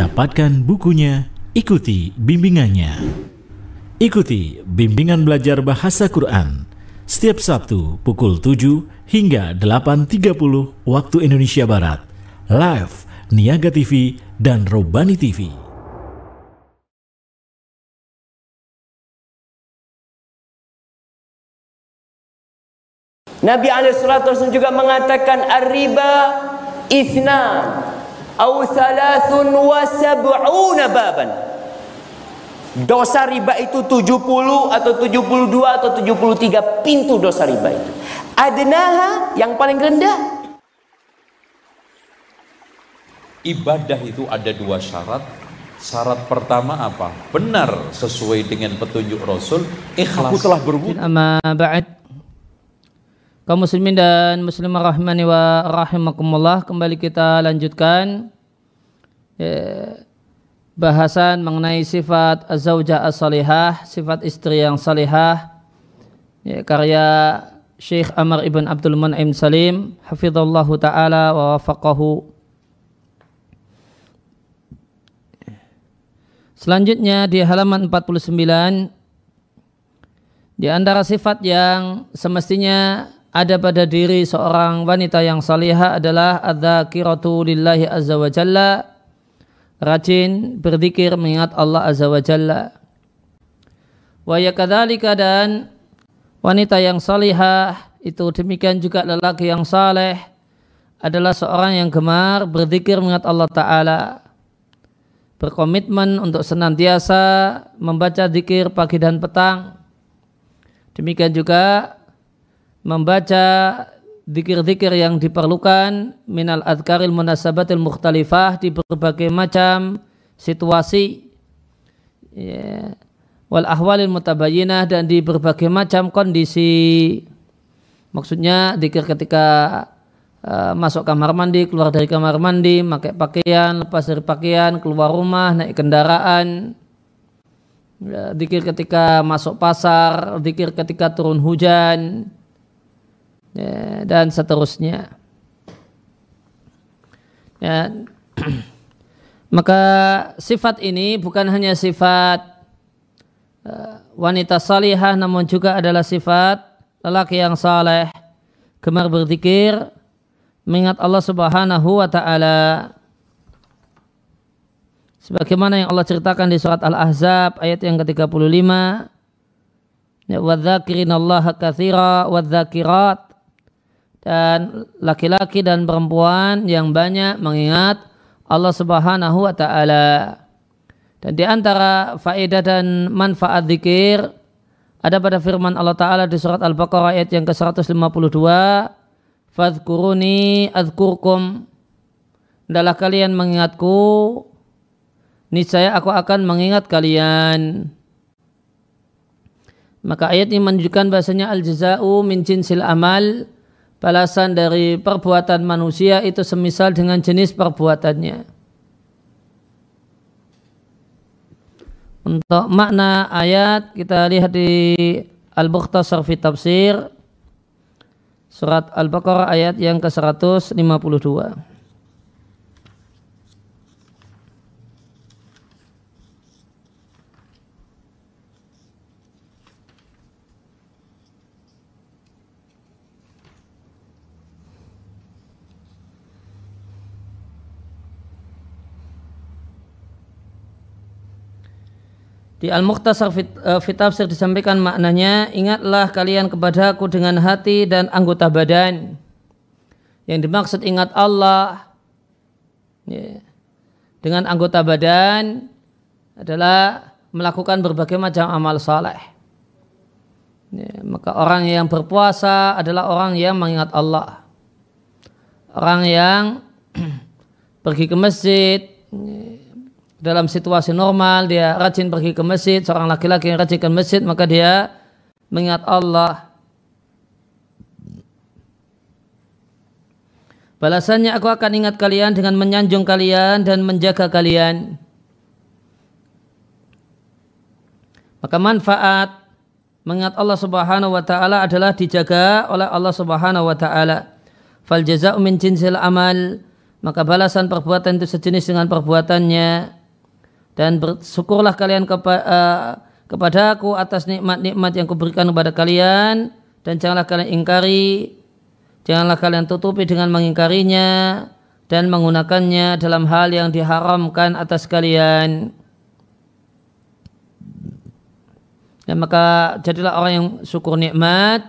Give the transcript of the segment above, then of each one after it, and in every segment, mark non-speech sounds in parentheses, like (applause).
Dapatkan bukunya, ikuti bimbingannya. Ikuti bimbingan belajar bahasa Quran setiap Sabtu pukul 7 hingga 8.30 waktu Indonesia Barat. Live Niaga TV dan Robani TV. Nabi alaihi salatu juga mengatakan ar-riba ithnan au thalathun wa sab'una baban. Dosa riba itu 70 atau 72 atau 73 pintu dosa riba itu. Adnaha yang paling rendah. Ibadah itu ada dua syarat. Syarat pertama apa? Benar sesuai dengan petunjuk Rasul, ikhlas. Aku telah berbuat Amma ba'd. Kaum muslimin dan muslimah rahimani wa rahimakumullah, kembali kita lanjutkan Ya. bahasan mengenai sifat az as-salihah, sifat istri yang salihah, ya, karya Syekh Amr ibn Abdul Mun'im Salim, hafizallahu ta'ala wa wafaqahu. Selanjutnya di halaman 49, di antara sifat yang semestinya ada pada diri seorang wanita yang salihah adalah adzakiratu lillahi azza wa jalla rajin berzikir mengingat Allah Azza wa Jalla. Wa yakadhalika dan wanita yang salihah itu demikian juga lelaki yang saleh adalah seorang yang gemar berzikir mengingat Allah taala. Berkomitmen untuk senantiasa membaca zikir pagi dan petang. Demikian juga membaca zikir-zikir yang diperlukan minal adkaril munasabatil mukhtalifah di berbagai macam situasi yeah. wal ahwalil mutabayinah dan di berbagai macam kondisi maksudnya zikir ketika uh, masuk kamar mandi keluar dari kamar mandi pakai pakaian lepas dari pakaian keluar rumah naik kendaraan eh, zikir ketika masuk pasar zikir ketika turun hujan ya, dan seterusnya. Ya, (clears throat) maka sifat ini bukan hanya sifat uh, wanita salihah namun juga adalah sifat lelaki yang saleh, gemar berzikir, mengingat Allah Subhanahu wa taala. Sebagaimana yang Allah ceritakan di surat Al-Ahzab ayat yang ke-35. Ya wadzakirinallaha Allah katsira wadzakirat dan laki-laki dan perempuan yang banyak mengingat Allah Subhanahu wa taala. Dan di antara faedah dan manfaat zikir ada pada firman Allah taala di surat Al-Baqarah ayat yang ke-152, "Fadhkuruni adzkurkum." Hendaklah kalian mengingatku, niscaya aku akan mengingat kalian. Maka ayat ini menunjukkan bahasanya al-jaza'u min jinsil amal balasan dari perbuatan manusia itu semisal dengan jenis perbuatannya. Untuk makna ayat kita lihat di al bukhtasar fi Tafsir surat Al-Baqarah ayat yang ke-152. Di al muqtasar fit, uh, fit tafsir disampaikan maknanya, ingatlah kalian kepadaku dengan hati dan anggota badan. Yang dimaksud ingat Allah ya, dengan anggota badan adalah melakukan berbagai macam amal saleh. Ya, maka orang yang berpuasa adalah orang yang mengingat Allah. Orang yang (clears throat) pergi ke masjid, ya, dalam situasi normal dia rajin pergi ke masjid, seorang laki-laki yang rajin ke masjid maka dia mengingat Allah. Balasannya aku akan ingat kalian dengan menyanjung kalian dan menjaga kalian. Maka manfaat mengingat Allah Subhanahu wa taala adalah dijaga oleh Allah Subhanahu wa taala. Fal jazaa'u min jinsil amal. Maka balasan perbuatan itu sejenis dengan perbuatannya dan bersyukurlah kalian kepa, uh, kepada aku atas nikmat-nikmat yang kuberikan kepada kalian dan janganlah kalian ingkari janganlah kalian tutupi dengan mengingkarinya dan menggunakannya dalam hal yang diharamkan atas kalian dan maka jadilah orang yang syukur nikmat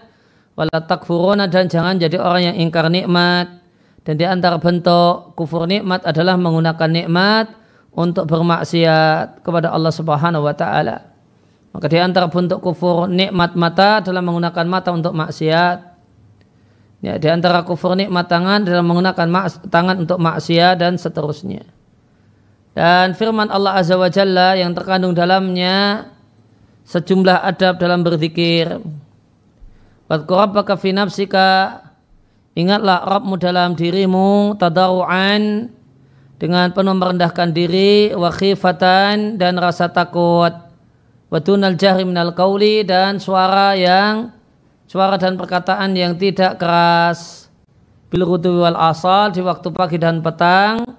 wala takfuruna dan jangan jadi orang yang ingkar nikmat dan di antara bentuk kufur nikmat adalah menggunakan nikmat untuk bermaksiat kepada Allah Subhanahu wa taala. Maka di antara bentuk kufur nikmat mata dalam menggunakan mata untuk maksiat. Ya, di antara kufur nikmat tangan dalam menggunakan tangan untuk maksiat dan seterusnya. Dan firman Allah Azza wa Jalla yang terkandung dalamnya sejumlah adab dalam berzikir. Wadkurabaka fi nafsika Ingatlah Rabbmu dalam dirimu tadaru'an dengan penuh merendahkan diri wa khifatan dan rasa takut wa tunal jahri minal qawli dan suara yang suara dan perkataan yang tidak keras bil wal asal di waktu pagi dan petang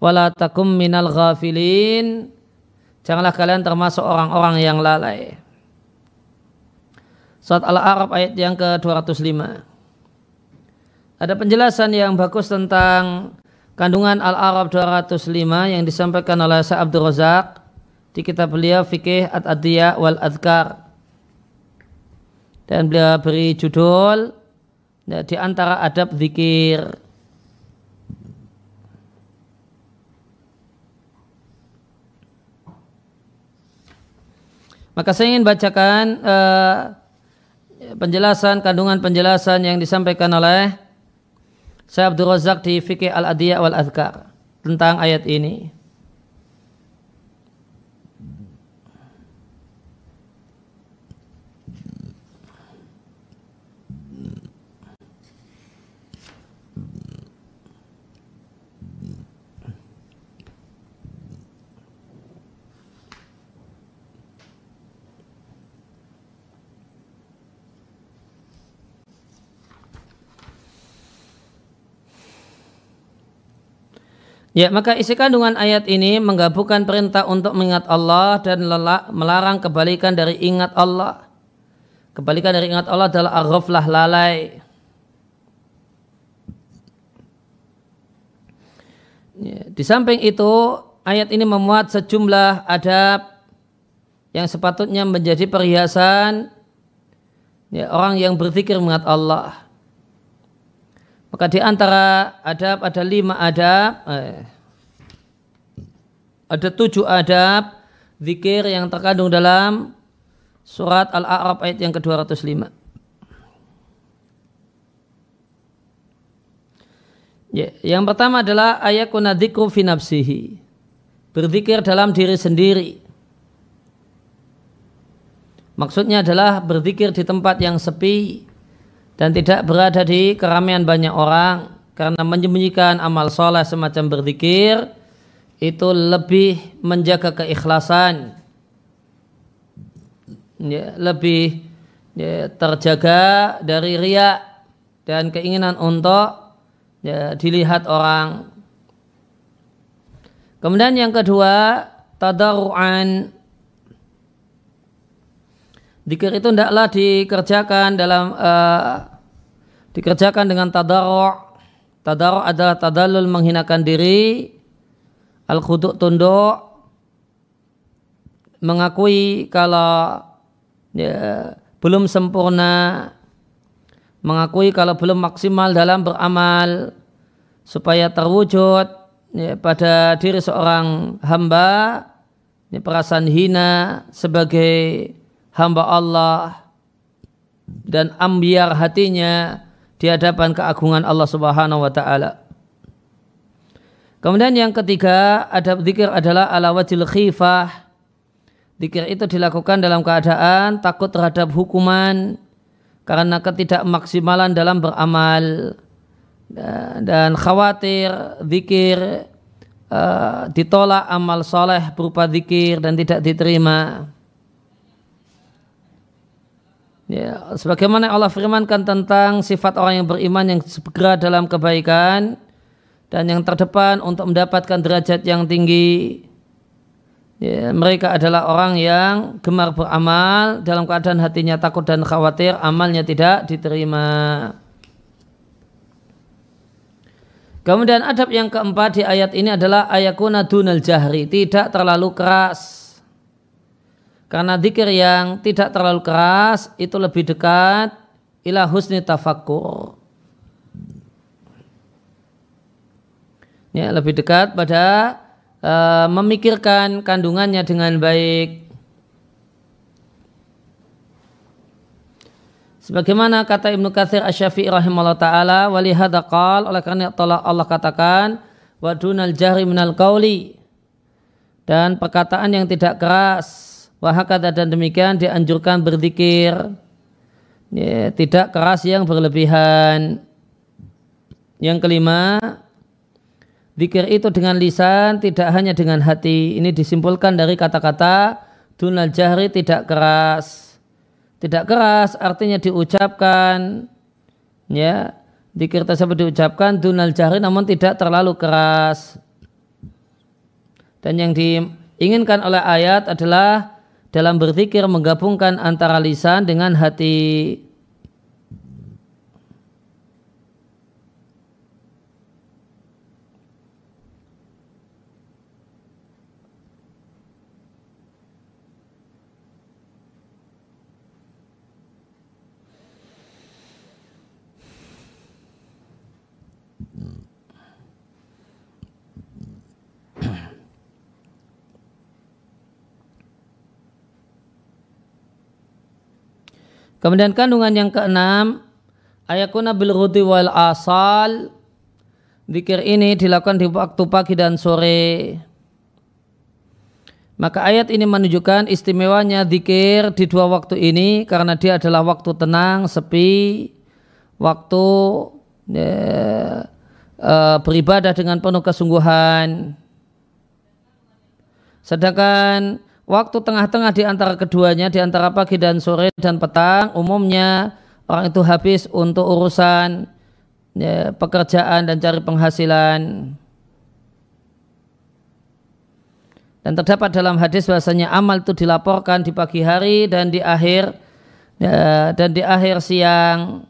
wala takum minal ghafilin janganlah kalian termasuk orang-orang yang lalai Surat Al-Arab ayat yang ke-205 ada penjelasan yang bagus tentang kandungan Al-Arab 205 yang disampaikan oleh Syekh Abdul Razak di kitab beliau Fikih Ad-Adiyah wal Adkar. Dan beliau beri judul ya, di antara adab zikir. Maka saya ingin bacakan uh, penjelasan kandungan penjelasan yang disampaikan oleh saya Abdul Razak di Fikih Al-Adiyah wal adhkar tentang ayat ini. Ya, maka isi kandungan ayat ini menggabungkan perintah untuk mengingat Allah dan melarang kebalikan dari ingat Allah. Kebalikan dari ingat Allah adalah arroflah lalai. Ya, di samping itu, ayat ini memuat sejumlah adab yang sepatutnya menjadi perhiasan ya, orang yang berzikir mengingat Allah. Maka di antara adab ada lima adab, eh, ada tujuh adab zikir yang terkandung dalam surat Al-A'raf ayat yang ke-205. Ya, yang pertama adalah ayakuna dzikru fi nafsihi. Berzikir dalam diri sendiri. Maksudnya adalah berzikir di tempat yang sepi dan tidak berada di keramaian banyak orang karena menyembunyikan amal soleh semacam berzikir itu lebih menjaga keikhlasan ya, lebih ya, terjaga dari riak dan keinginan untuk ya, dilihat orang kemudian yang kedua tadaruan Dikir itu tidaklah dikerjakan dalam uh, dikerjakan dengan tadarok. Tadarok adalah tadalul menghinakan diri, al khuduk tunduk, mengakui kalau ya, belum sempurna, mengakui kalau belum maksimal dalam beramal supaya terwujud ya, pada diri seorang hamba ya, perasaan hina sebagai hamba Allah dan ambiar hatinya di hadapan keagungan Allah Subhanahu wa taala. Kemudian yang ketiga, adab zikir adalah ala wajil khifah. Zikir itu dilakukan dalam keadaan takut terhadap hukuman karena ketidakmaksimalan dalam beramal dan khawatir zikir eh, ditolak amal soleh berupa zikir dan tidak diterima. Ya, sebagaimana Allah firmankan tentang sifat orang yang beriman yang segera dalam kebaikan dan yang terdepan untuk mendapatkan derajat yang tinggi. Ya, mereka adalah orang yang gemar beramal dalam keadaan hatinya takut dan khawatir amalnya tidak diterima. Kemudian adab yang keempat di ayat ini adalah ayakuna dunal jahri, tidak terlalu keras karena zikir yang tidak terlalu keras itu lebih dekat ila husni tafakkur. Ya, lebih dekat pada uh, memikirkan kandungannya dengan baik. Sebagaimana kata Ibnu Katsir Asy-Syafi'i rahimahullah taala walihada qal oleh karena Allah katakan wa dunal jahri minal qauli dan perkataan yang tidak keras Wahakata dan demikian dianjurkan berzikir ya, tidak keras yang berlebihan. Yang kelima, zikir itu dengan lisan tidak hanya dengan hati. Ini disimpulkan dari kata-kata dunal jahri tidak keras. Tidak keras artinya diucapkan ya Dikir tersebut diucapkan dunal jahri namun tidak terlalu keras. Dan yang diinginkan oleh ayat adalah dalam berzikir menggabungkan antara lisan dengan hati Kemudian kandungan yang keenam, ayakuna bil rudi wal asal. dikir ini dilakukan di waktu pagi dan sore. Maka ayat ini menunjukkan istimewanya dikir di dua waktu ini karena dia adalah waktu tenang, sepi, waktu ya, e, beribadah dengan penuh kesungguhan. Sedangkan Waktu tengah-tengah di antara keduanya, di antara pagi dan sore dan petang, umumnya orang itu habis untuk urusan ya, pekerjaan dan cari penghasilan. Dan terdapat dalam hadis bahasanya amal itu dilaporkan di pagi hari dan di akhir ya, dan di akhir siang.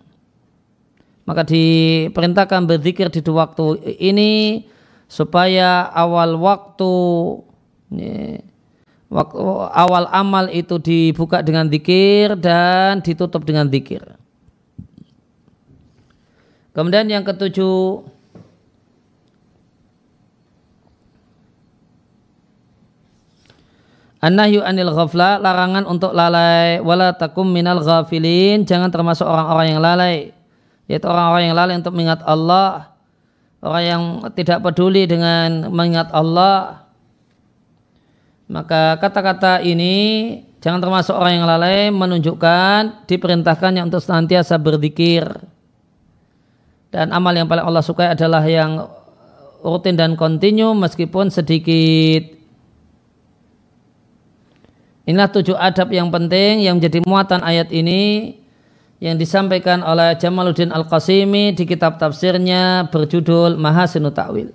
Maka diperintahkan berzikir di dua waktu ini supaya awal waktu ya, Waktu awal amal itu dibuka dengan zikir dan ditutup dengan zikir. Kemudian yang ketujuh an-nahyu anil ghafla larangan untuk lalai wala takum minal ghafilin jangan termasuk orang-orang yang lalai yaitu orang-orang yang lalai untuk mengingat Allah orang yang tidak peduli dengan mengingat Allah maka kata-kata ini jangan termasuk orang yang lalai menunjukkan diperintahkannya untuk senantiasa berzikir. Dan amal yang paling Allah sukai adalah yang rutin dan kontinu meskipun sedikit. Inilah tujuh adab yang penting yang menjadi muatan ayat ini yang disampaikan oleh Jamaluddin Al-Qasimi di kitab tafsirnya berjudul Mahasinu Ta'wil.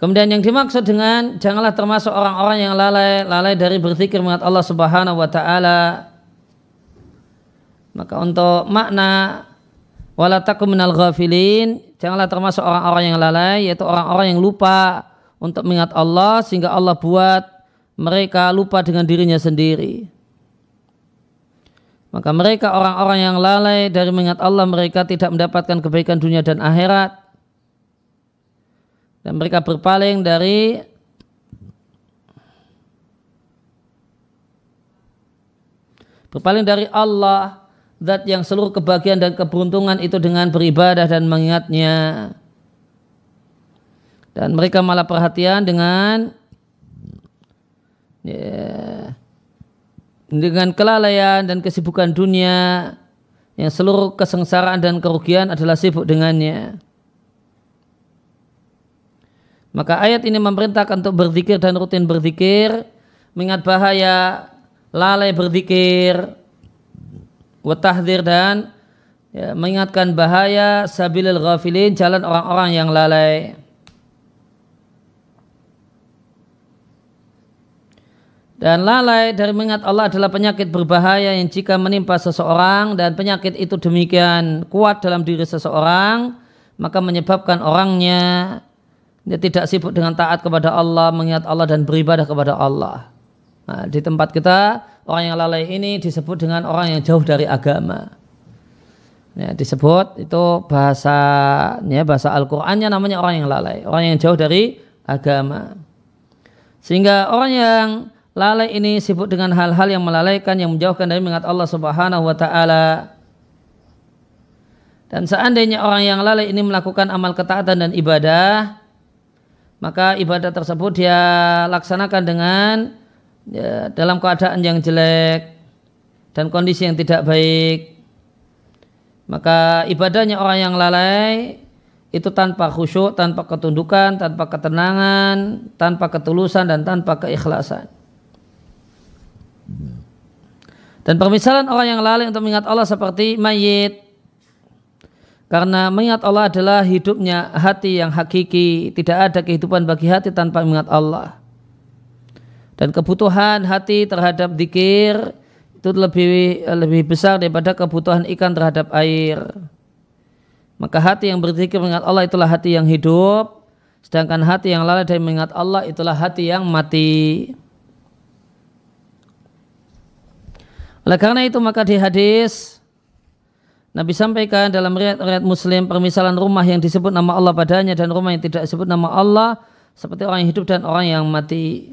Kemudian yang dimaksud dengan janganlah termasuk orang-orang yang lalai lalai dari berzikir mengat Allah Subhanahu wa taala. Maka untuk makna walataku takum minal ghafilin, janganlah termasuk orang-orang yang lalai yaitu orang-orang yang lupa untuk mengingat Allah sehingga Allah buat mereka lupa dengan dirinya sendiri. Maka mereka orang-orang yang lalai dari mengingat Allah mereka tidak mendapatkan kebaikan dunia dan akhirat dan mereka berpaling dari berpaling dari Allah zat yang seluruh kebahagiaan dan keberuntungan itu dengan beribadah dan mengingatnya dan mereka malah perhatian dengan ya, dengan kelalaian dan kesibukan dunia yang seluruh kesengsaraan dan kerugian adalah sibuk dengannya. Maka ayat ini memerintahkan untuk berzikir dan rutin berzikir, mengingat bahaya, lalai berzikir, wetahdir dan ya, mengingatkan bahaya sabilil ghafilin jalan orang-orang yang lalai. Dan lalai dari mengingat Allah adalah penyakit berbahaya yang jika menimpa seseorang dan penyakit itu demikian kuat dalam diri seseorang, maka menyebabkan orangnya dia tidak sibuk dengan taat kepada Allah, mengingat Allah dan beribadah kepada Allah. Nah, di tempat kita orang yang lalai ini disebut dengan orang yang jauh dari agama. Ya, disebut itu bahasanya bahasa Al-Qur'annya namanya orang yang lalai, orang yang jauh dari agama. Sehingga orang yang lalai ini sibuk dengan hal-hal yang melalaikan yang menjauhkan dari mengingat Allah Subhanahu wa taala. Dan seandainya orang yang lalai ini melakukan amal ketaatan dan ibadah, maka ibadah tersebut dia laksanakan dengan ya, dalam keadaan yang jelek dan kondisi yang tidak baik maka ibadahnya orang yang lalai itu tanpa khusyuk, tanpa ketundukan, tanpa ketenangan, tanpa ketulusan dan tanpa keikhlasan. Dan permisalan orang yang lalai untuk mengingat Allah seperti mayit karena mengingat Allah adalah hidupnya hati yang hakiki, tidak ada kehidupan bagi hati tanpa mengingat Allah. Dan kebutuhan hati terhadap dikir itu lebih lebih besar daripada kebutuhan ikan terhadap air. Maka hati yang berzikir mengingat Allah itulah hati yang hidup, sedangkan hati yang lalai dari mengingat Allah itulah hati yang mati. Oleh karena itu maka di hadis Nabi sampaikan dalam riwayat Muslim permisalan rumah yang disebut nama Allah padanya dan rumah yang tidak disebut nama Allah seperti orang yang hidup dan orang yang mati.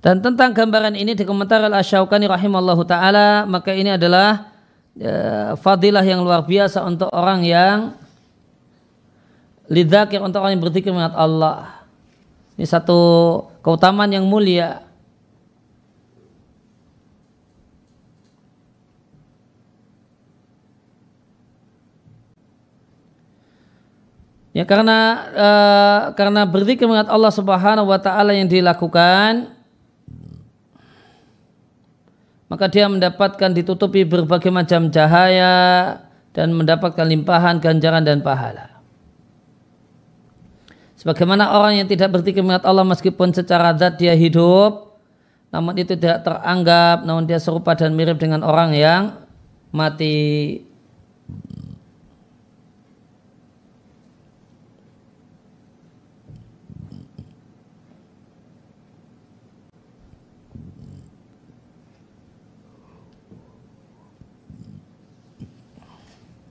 Dan tentang gambaran ini di komentar Al-Asyaukani rahimallahu taala, maka ini adalah e, fadilah yang luar biasa untuk orang yang lidzakir untuk orang yang berzikir mengingat Allah. Ini satu keutamaan yang mulia. Ya karena uh, karena berzikir mengingat Allah Subhanahu wa taala yang dilakukan maka dia mendapatkan ditutupi berbagai macam cahaya dan mendapatkan limpahan ganjaran dan pahala. Sebagaimana orang yang tidak berpikir melihat Allah meskipun secara zat dia hidup, namun itu tidak teranggap, namun dia serupa dan mirip dengan orang yang mati.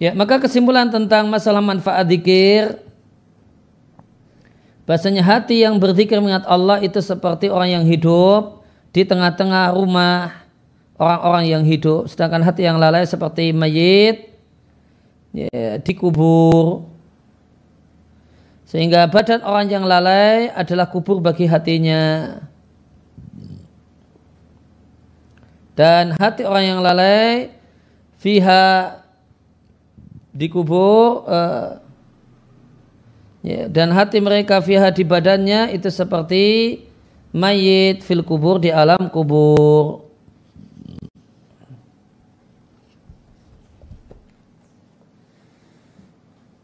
Ya, maka kesimpulan tentang masalah manfaat zikir Bahasanya hati yang berzikir mengingat Allah itu seperti orang yang hidup di tengah-tengah rumah orang-orang yang hidup. Sedangkan hati yang lalai seperti mayit ya, dikubur. Sehingga badan orang yang lalai adalah kubur bagi hatinya. Dan hati orang yang lalai fiha dikubur uh, eh, Ya, dan hati mereka fiha di badannya itu seperti mayit fil kubur di alam kubur.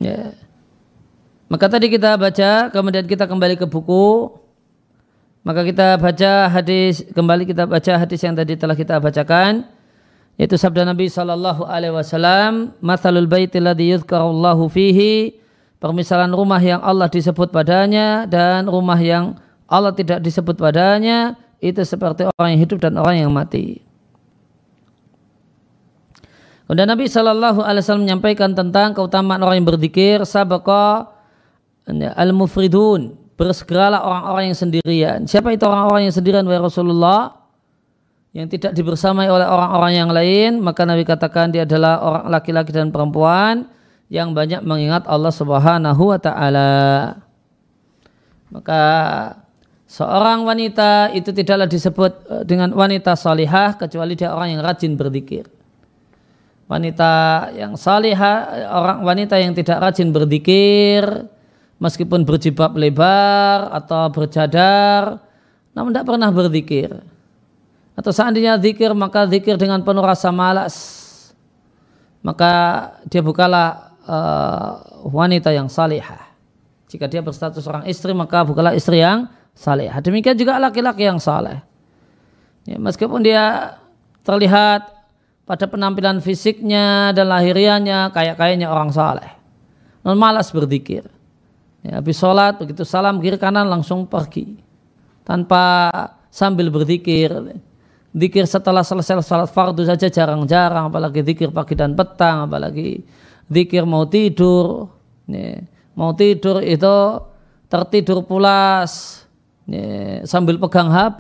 Ya. Maka tadi kita baca, kemudian kita kembali ke buku. Maka kita baca hadis kembali kita baca hadis yang tadi telah kita bacakan yaitu sabda Nabi saw. alaihi baiti alladhi Allahu fihi" permisalan rumah yang Allah disebut padanya dan rumah yang Allah tidak disebut padanya itu seperti orang yang hidup dan orang yang mati. Kemudian Nabi Shallallahu Alaihi Wasallam menyampaikan tentang keutamaan orang yang berzikir sabaqa al-mufridun bersegeralah orang-orang yang sendirian. Siapa itu orang-orang yang sendirian wahai Rasulullah? Yang tidak dibersamai oleh orang-orang yang lain, maka Nabi katakan dia adalah orang laki-laki dan perempuan yang banyak mengingat Allah Subhanahu wa taala. Maka seorang wanita itu tidaklah disebut eh, dengan wanita salihah kecuali dia orang yang rajin berzikir. Wanita yang salihah, orang wanita yang tidak rajin berzikir meskipun berjibab lebar atau berjadar namun tidak pernah berzikir. Atau seandainya zikir maka zikir dengan penuh rasa malas. Maka dia bukalah uh, wanita yang salihah. Jika dia berstatus orang istri maka bukanlah istri yang salihah. Demikian juga laki-laki yang saleh. Ya, meskipun dia terlihat pada penampilan fisiknya dan lahiriannya kayak kayaknya orang saleh. Non malas berzikir. Ya, habis sholat begitu salam kiri kanan langsung pergi tanpa sambil berzikir. Zikir setelah selesai salat fardu saja jarang-jarang apalagi zikir pagi dan petang apalagi zikir mau tidur nih, mau tidur itu tertidur pulas nih, sambil pegang HP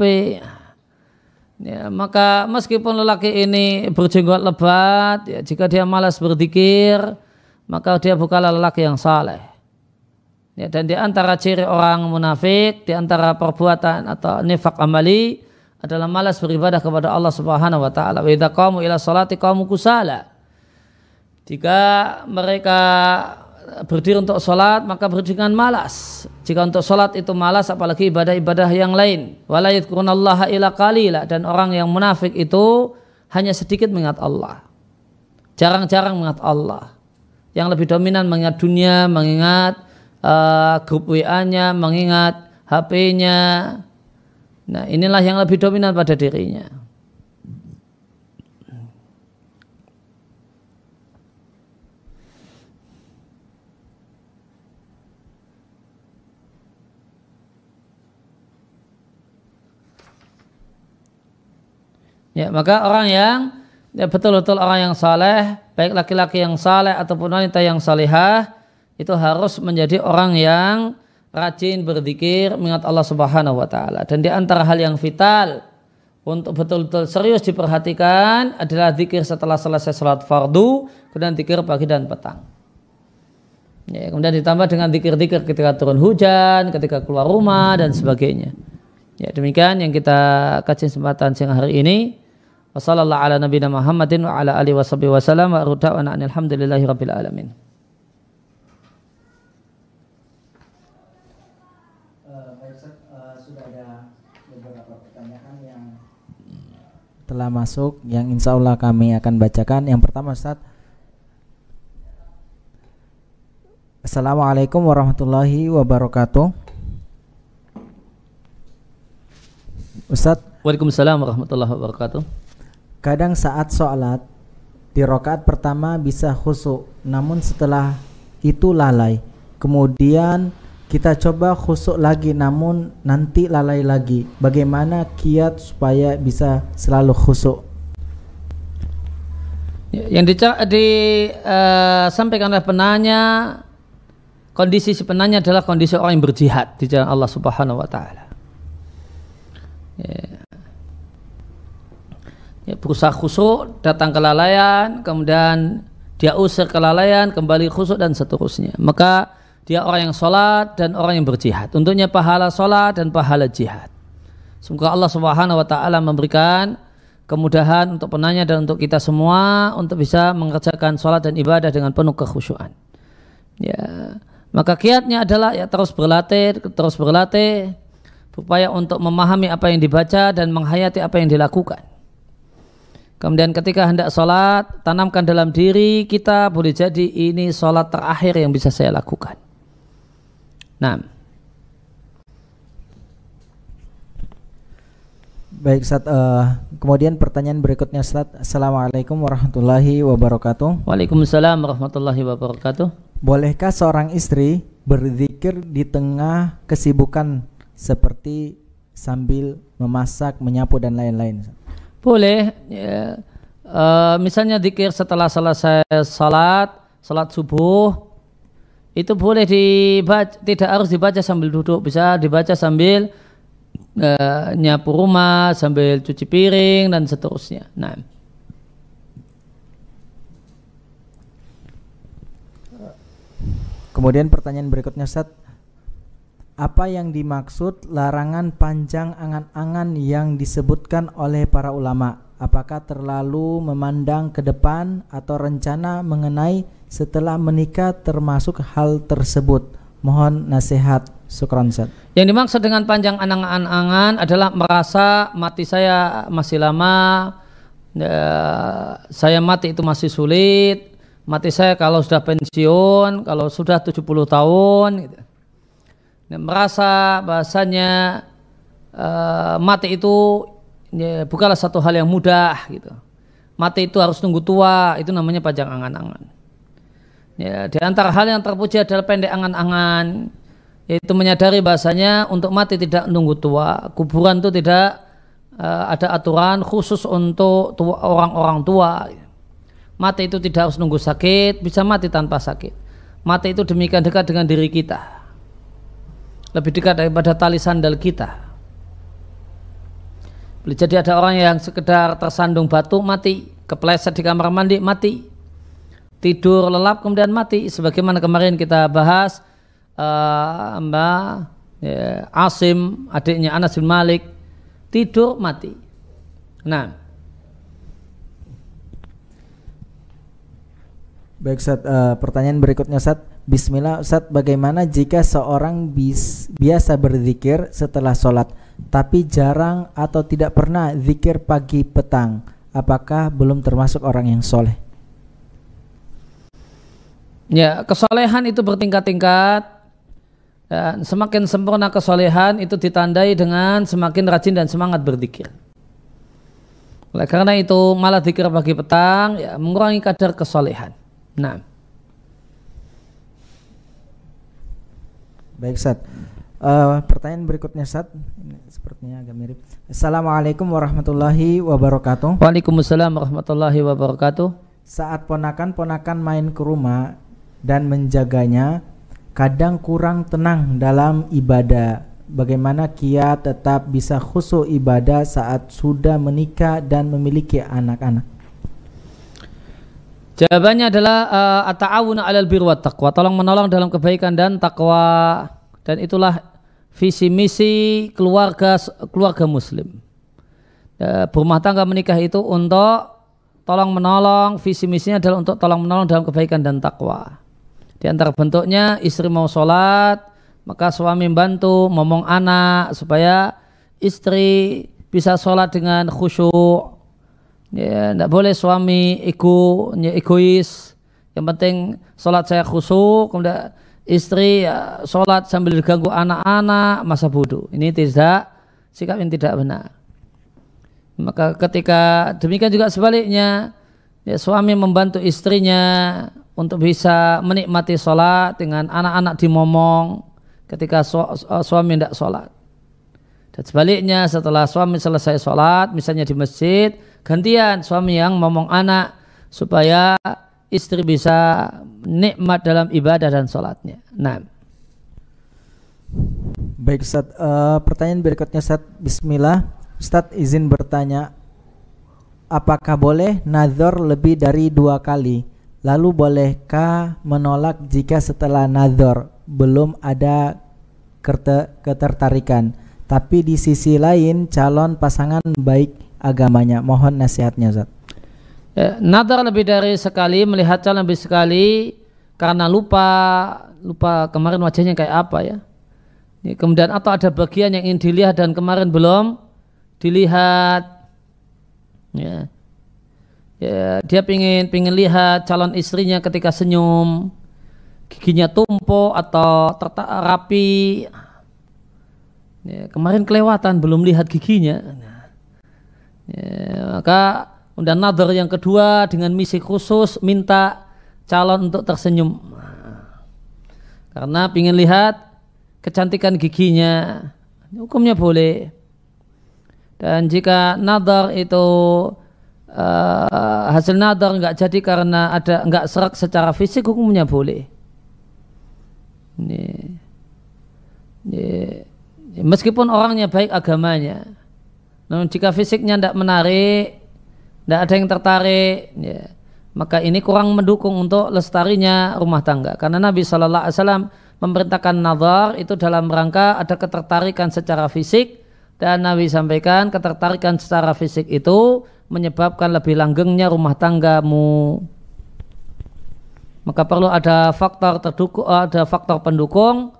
ya, maka meskipun lelaki ini berjenggot lebat ya, jika dia malas berzikir maka dia bukanlah lelaki yang saleh ya, dan di antara ciri orang munafik di antara perbuatan atau nifak amali adalah malas beribadah kepada Allah Subhanahu wa taala wa idza qamu ila salati qamu kusala jika mereka berdiri untuk sholat maka berdiri dengan malas. Jika untuk sholat itu malas apalagi ibadah-ibadah yang lain. Walayat ila kalila. Dan orang yang munafik itu hanya sedikit mengingat Allah. Jarang-jarang mengingat Allah. Yang lebih dominan mengingat dunia, mengingat uh, grup WA-nya, mengingat HP-nya. Nah inilah yang lebih dominan pada dirinya. Ya, maka orang yang ya betul-betul orang yang saleh, baik laki-laki yang saleh ataupun wanita yang salihah, itu harus menjadi orang yang rajin berzikir mengingat Allah Subhanahu wa taala. Dan di antara hal yang vital untuk betul-betul serius diperhatikan adalah zikir setelah selesai sholat fardu, kemudian zikir pagi dan petang. Ya, kemudian ditambah dengan zikir-zikir ketika turun hujan, ketika keluar rumah dan sebagainya. Ya, demikian yang kita kaji kesempatan siang hari ini. Wassalamualaikum ala Nabi Muhammadin wa ala alihi wasabi sahbihi wa sallam alhamdulillahi rabbil alamin. telah masuk yang insya Allah kami akan bacakan yang pertama Ustaz Assalamualaikum warahmatullahi wabarakatuh Ustaz Waalaikumsalam warahmatullahi wabarakatuh Kadang saat sholat, di rokaat pertama bisa khusuk, namun setelah itu lalai. Kemudian kita coba khusuk lagi, namun nanti lalai lagi. Bagaimana kiat supaya bisa selalu khusuk? Ya, yang disampaikan di, uh, oleh penanya, kondisi si penanya adalah kondisi orang yang berjihad di jalan Allah Subhanahu Wa Taala. Yeah ya, berusaha khusuk datang ke kelalaian kemudian dia usir ke kelalaian kembali khusuk dan seterusnya maka dia orang yang sholat dan orang yang berjihad untuknya pahala sholat dan pahala jihad semoga Allah subhanahu wa ta'ala memberikan kemudahan untuk penanya dan untuk kita semua untuk bisa mengerjakan sholat dan ibadah dengan penuh kekhusyuan ya maka kiatnya adalah ya terus berlatih terus berlatih berupaya untuk memahami apa yang dibaca dan menghayati apa yang dilakukan Kemudian ketika hendak sholat, tanamkan dalam diri kita boleh jadi ini sholat terakhir yang bisa saya lakukan. Nah. Baik, Ustaz. Uh, kemudian pertanyaan berikutnya, Ustaz. Assalamualaikum warahmatullahi wabarakatuh. Waalaikumsalam warahmatullahi wabarakatuh. Bolehkah seorang istri berzikir di tengah kesibukan seperti sambil memasak, menyapu, dan lain-lain? Ustaz? Boleh. Ya. Uh, misalnya dikir setelah selesai salat, salat subuh, itu boleh dibaca, tidak harus dibaca sambil duduk, bisa dibaca sambil uh, nyapu rumah, sambil cuci piring dan seterusnya. Nah. Kemudian pertanyaan berikutnya Ustaz, apa yang dimaksud larangan panjang angan-angan yang disebutkan oleh para ulama? Apakah terlalu memandang ke depan atau rencana mengenai setelah menikah termasuk hal tersebut? Mohon nasihat Sukron Yang dimaksud dengan panjang angan-angan adalah merasa mati saya masih lama, eh, saya mati itu masih sulit, mati saya kalau sudah pensiun, kalau sudah 70 tahun gitu merasa bahasanya uh, mati itu ya, bukanlah satu hal yang mudah gitu. Mati itu harus tunggu tua, itu namanya panjang angan-angan. Ya, di antara hal yang terpuji adalah pendek angan-angan, yaitu menyadari bahasanya untuk mati tidak nunggu tua, kuburan itu tidak uh, ada aturan khusus untuk orang-orang tua. Mati itu tidak harus nunggu sakit, bisa mati tanpa sakit. Mati itu demikian dekat dengan diri kita lebih dekat daripada tali sandal kita. Boleh jadi ada orang yang sekedar tersandung batu mati, kepleset di kamar mandi mati, tidur lelap kemudian mati. Sebagaimana kemarin kita bahas uh, Mbak ya, Asim, adiknya Anas bin Malik, tidur mati. Nah, Baik Sat, uh, pertanyaan berikutnya Sat. Bismillah Ustaz, bagaimana jika seorang bis, biasa berzikir setelah sholat, tapi jarang atau tidak pernah zikir pagi petang? Apakah belum termasuk orang yang soleh? Ya, kesolehan itu bertingkat-tingkat. Dan semakin sempurna kesolehan itu ditandai dengan semakin rajin dan semangat berzikir. Oleh karena itu, malah zikir pagi petang ya, mengurangi kadar kesolehan. Nah, Baik Sat. Uh, pertanyaan berikutnya Sat, ini sepertinya agak mirip. Assalamualaikum warahmatullahi wabarakatuh. Waalaikumsalam warahmatullahi wabarakatuh. Saat ponakan-ponakan main ke rumah dan menjaganya, kadang kurang tenang dalam ibadah. Bagaimana Kia tetap bisa khusus ibadah saat sudah menikah dan memiliki anak-anak? Jawabannya adalah uh, 'alal birwat taqwa. Tolong menolong dalam kebaikan dan takwa. Dan itulah visi misi keluarga keluarga muslim. Uh, berumah tangga menikah itu untuk tolong menolong, visi misinya adalah untuk tolong menolong dalam kebaikan dan takwa. Di antara bentuknya istri mau sholat, maka suami bantu, ngomong anak supaya istri bisa sholat dengan khusyuk Ya, tidak boleh suami ego, egois. Yang penting sholat saya khusuk. kemudian istri ya, sholat sambil diganggu anak-anak, masa bodoh. Ini tidak, sikap yang tidak benar. Maka ketika demikian juga sebaliknya, ya, suami membantu istrinya untuk bisa menikmati sholat dengan anak-anak dimomong ketika su eh, suami tidak sholat. Dan sebaliknya setelah suami selesai sholat, misalnya di masjid, gantian suami yang ngomong anak supaya istri bisa nikmat dalam ibadah dan sholatnya. Nah. Baik Ustaz, uh, pertanyaan berikutnya Ustaz, Bismillah Ustaz izin bertanya Apakah boleh nazar lebih dari dua kali? Lalu bolehkah menolak jika setelah nazar belum ada ketertarikan? Tapi di sisi lain calon pasangan baik agamanya. Mohon nasihatnya Zat. Ya, nadar lebih dari sekali, melihat calon lebih sekali karena lupa lupa kemarin wajahnya kayak apa ya. kemudian atau ada bagian yang ingin dilihat dan kemarin belum dilihat. Ya. Ya, dia pingin pingin lihat calon istrinya ketika senyum, giginya tumpuk atau tertak rapi. Ya, kemarin kelewatan belum lihat giginya. Nah, Ya, maka undang nador yang kedua dengan misi khusus minta calon untuk tersenyum. Karena ingin lihat kecantikan giginya, hukumnya boleh. Dan jika nadar itu uh, hasil nadar nggak jadi karena ada nggak serak secara fisik hukumnya boleh. Ini, ini, meskipun orangnya baik agamanya, namun jika fisiknya tidak menarik, tidak ada yang tertarik, ya, maka ini kurang mendukung untuk lestarinya rumah tangga. Karena Nabi Shallallahu Alaihi Wasallam memerintahkan nazar itu dalam rangka ada ketertarikan secara fisik dan Nabi sampaikan ketertarikan secara fisik itu menyebabkan lebih langgengnya rumah tanggamu. Maka perlu ada faktor terdukung, ada faktor pendukung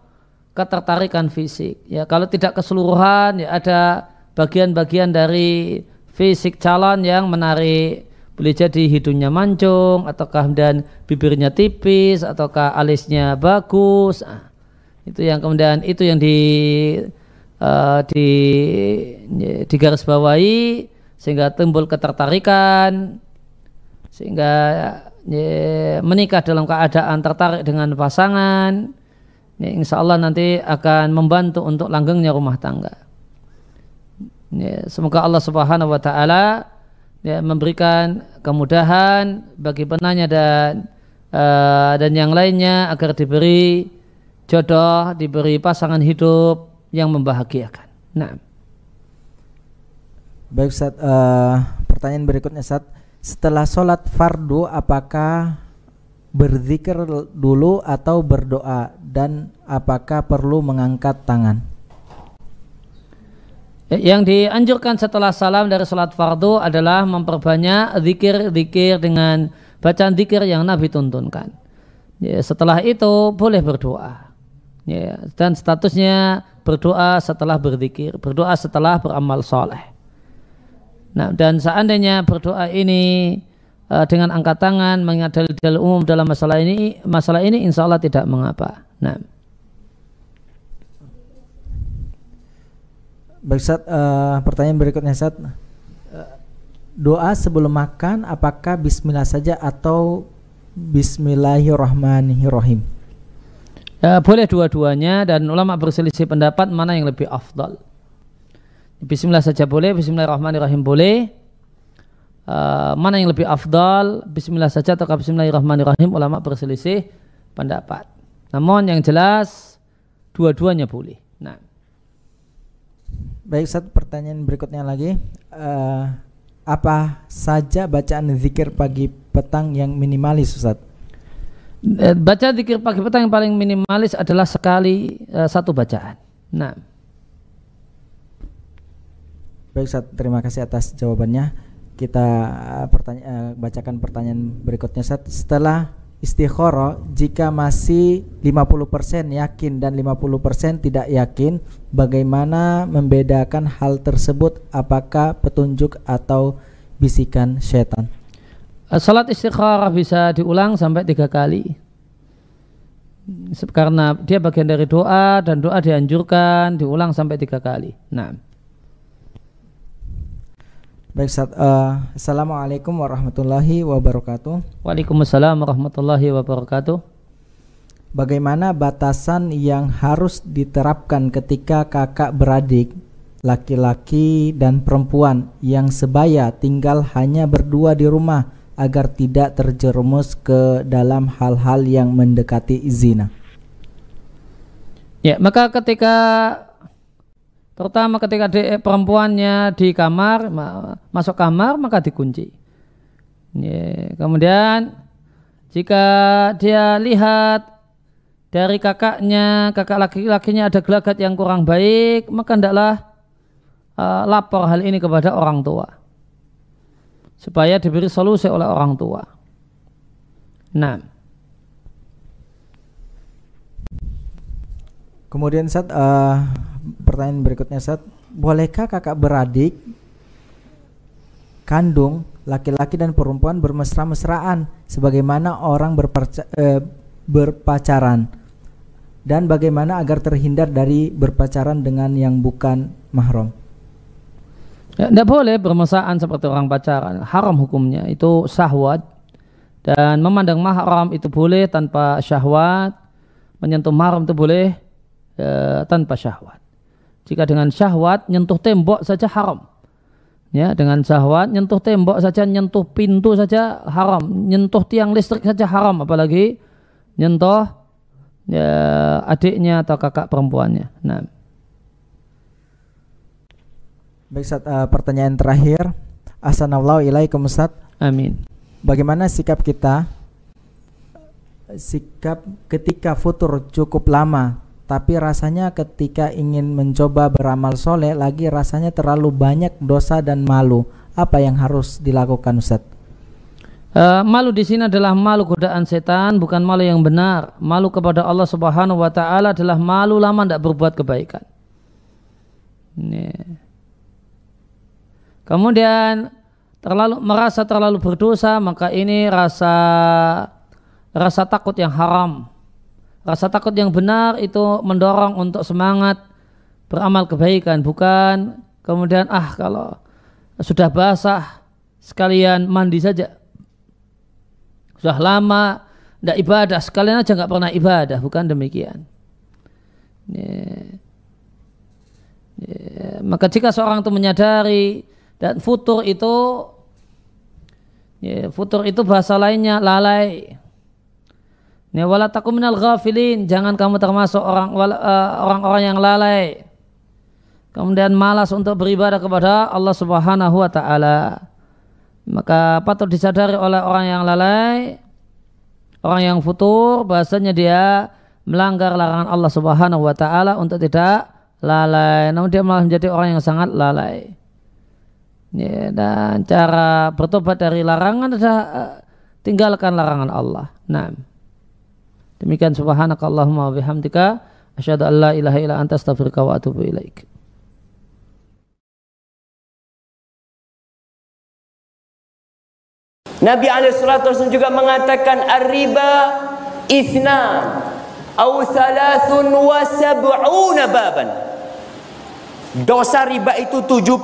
ketertarikan fisik. Ya, kalau tidak keseluruhan ya ada bagian-bagian dari fisik calon yang menarik boleh jadi hidungnya mancung ataukah dan bibirnya tipis ataukah alisnya bagus ah, itu yang kemudian itu yang di uh, di bawahi sehingga timbul ketertarikan sehingga ya, menikah dalam keadaan tertarik dengan pasangan ya, insya Allah nanti akan membantu untuk langgengnya rumah tangga Ya, semoga Allah Subhanahu wa taala ya, memberikan kemudahan bagi penanya dan uh, dan yang lainnya agar diberi jodoh, diberi pasangan hidup yang membahagiakan. Nah. Baik Ustaz, uh, pertanyaan berikutnya Ustaz, setelah sholat fardu apakah berzikir dulu atau berdoa dan apakah perlu mengangkat tangan? Eh, yang dianjurkan setelah salam dari sholat fardu adalah memperbanyak zikir-zikir dengan bacaan zikir yang Nabi tuntunkan. Ya, setelah itu boleh berdoa. Ya, dan statusnya berdoa setelah berzikir, berdoa setelah beramal soleh. Nah, dan seandainya berdoa ini uh, dengan angkat tangan mengadil dalil umum dalam masalah ini, masalah ini insya Allah tidak mengapa. Nah. Baik saat uh, eh, pertanyaan berikutnya saat Uh, eh, doa sebelum makan apakah bismillah saja atau bismillahirrahmanirrahim? Ya, boleh dua-duanya dan ulama berselisih pendapat mana yang lebih afdal. Bismillah saja boleh, bismillahirrahmanirrahim boleh. Uh, mana yang lebih afdal, bismillah saja atau bismillahirrahmanirrahim ulama berselisih pendapat. Namun yang jelas dua-duanya boleh. Baik, satu pertanyaan berikutnya lagi. Uh, apa saja bacaan zikir pagi petang yang minimalis, Ustaz? Eh, Baca zikir pagi petang yang paling minimalis adalah sekali uh, satu bacaan. Nah. Baik, Ustaz, terima kasih atas jawabannya. Kita pertanya bacakan pertanyaan berikutnya, Ustaz. Setelah istikhara jika masih 50% yakin dan 50% tidak yakin bagaimana membedakan hal tersebut apakah petunjuk atau bisikan setan eh, Salat istikhara bisa diulang sampai tiga kali karena dia bagian dari doa dan doa dianjurkan diulang sampai tiga kali. Nah, Baik, uh, Assalamualaikum warahmatullahi wabarakatuh. Waalaikumsalam warahmatullahi wabarakatuh. Bagaimana batasan yang harus diterapkan ketika kakak beradik laki-laki dan perempuan yang sebaya tinggal hanya berdua di rumah agar tidak terjerumus ke dalam hal-hal yang mendekati zina? Ya, maka ketika Terutama ketika di, eh, perempuannya di kamar, masuk kamar maka dikunci. Kemudian jika dia lihat dari kakaknya, kakak laki-lakinya ada gelagat yang kurang baik, maka hendaklah uh, lapor hal ini kepada orang tua. Supaya diberi solusi oleh orang tua. Nah. Kemudian saat uh, eh, pertanyaan berikutnya saat bolehkah kakak beradik kandung laki-laki dan perempuan bermesra-mesraan sebagaimana orang berperca, eh, berpacaran dan bagaimana agar terhindar dari berpacaran dengan yang bukan mahram? Ya, tidak ya, boleh bermesraan seperti orang pacaran, haram hukumnya itu syahwat dan memandang mahram itu boleh tanpa syahwat, menyentuh mahram itu boleh e, tanpa syahwat. Jika dengan syahwat nyentuh tembok saja haram. Ya, dengan syahwat nyentuh tembok saja, nyentuh pintu saja haram, nyentuh tiang listrik saja haram, apalagi nyentuh ya, adiknya atau kakak perempuannya. Nah. Baik, saat, uh, eh, pertanyaan terakhir. Assalamualaikum ilaikum Ustaz. Amin. Bagaimana sikap kita sikap ketika futur cukup lama tapi rasanya ketika ingin mencoba beramal soleh lagi rasanya terlalu banyak dosa dan malu. Apa yang harus dilakukan Ustaz? Uh, malu di sini adalah malu godaan setan, bukan malu yang benar. Malu kepada Allah Subhanahu wa taala adalah malu lama tidak berbuat kebaikan. Nih. Kemudian terlalu merasa terlalu berdosa, maka ini rasa rasa takut yang haram Rasa takut yang benar itu mendorong untuk semangat beramal kebaikan, bukan kemudian ah kalau sudah basah sekalian mandi saja. Sudah lama tidak ibadah, sekalian aja nggak pernah ibadah, bukan demikian. ini Maka jika seorang itu menyadari dan futur itu ya, futur itu bahasa lainnya lalai Ya wala takuminal ghafilin, jangan kamu termasuk orang eh, orang-orang yang lalai. Kemudian malas untuk beribadah kepada Allah Subhanahu wa taala. Maka patut disadari oleh orang yang lalai, orang yang futur bahasanya dia melanggar larangan Allah Subhanahu wa taala untuk tidak lalai. Namun dia malah menjadi orang yang sangat lalai. Ya, dan cara bertobat dari larangan adalah eh, tinggalkan larangan Allah. Nah. Demikian subhanakallahumma wa bihamdika asyhadu an la ilaha illa anta astaghfiruka wa atubu ilaika. Nabi SAW juga mengatakan Ar-riba ithnan Au thalathun wa sab'una baban Dosa riba itu 70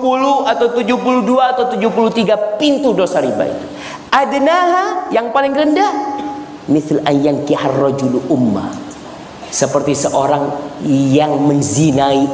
atau 72 atau 73 pintu dosa riba itu Adnaha yang paling rendah Misal ayang kiharrojulu umma seperti seorang yang menzinai